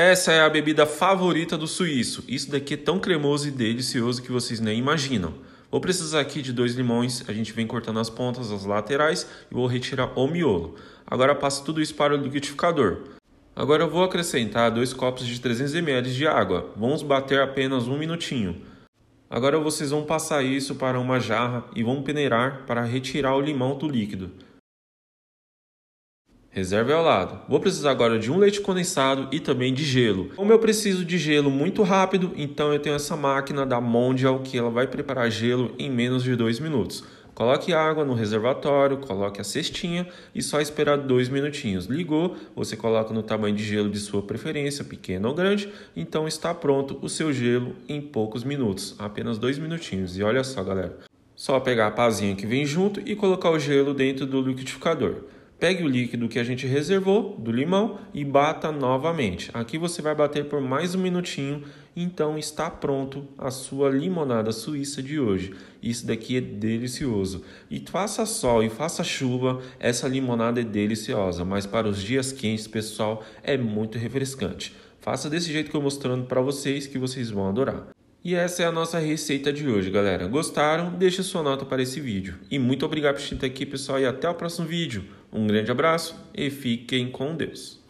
Essa é a bebida favorita do suíço. Isso daqui é tão cremoso e delicioso que vocês nem imaginam. Vou precisar aqui de dois limões, a gente vem cortando as pontas, as laterais e vou retirar o miolo. Agora passo tudo isso para o liquidificador. Agora vou acrescentar dois copos de 300 ml de água. Vamos bater apenas um minutinho. Agora vocês vão passar isso para uma jarra e vão peneirar para retirar o limão do líquido. Reserve ao lado. Vou precisar agora de um leite condensado e também de gelo. Como eu preciso de gelo muito rápido, então eu tenho essa máquina da Mondial que ela vai preparar gelo em menos de 2 minutos. Coloque água no reservatório, coloque a cestinha e só esperar dois minutinhos. Ligou, você coloca no tamanho de gelo de sua preferência, pequeno ou grande, então está pronto o seu gelo em poucos minutos, apenas dois minutinhos. E olha só, galera, só pegar a pazinha que vem junto e colocar o gelo dentro do liquidificador. Pegue o líquido que a gente reservou do limão e bata novamente. Aqui você vai bater por mais um minutinho, então está pronto a sua limonada suíça de hoje. Isso daqui é delicioso. E faça sol e faça chuva, essa limonada é deliciosa, mas para os dias quentes, pessoal, é muito refrescante. Faça desse jeito que eu mostrando para vocês que vocês vão adorar. E essa é a nossa receita de hoje, galera. Gostaram? Deixa sua nota para esse vídeo. E muito obrigado por estar aqui, pessoal, e até o próximo vídeo. Um grande abraço e fiquem com Deus.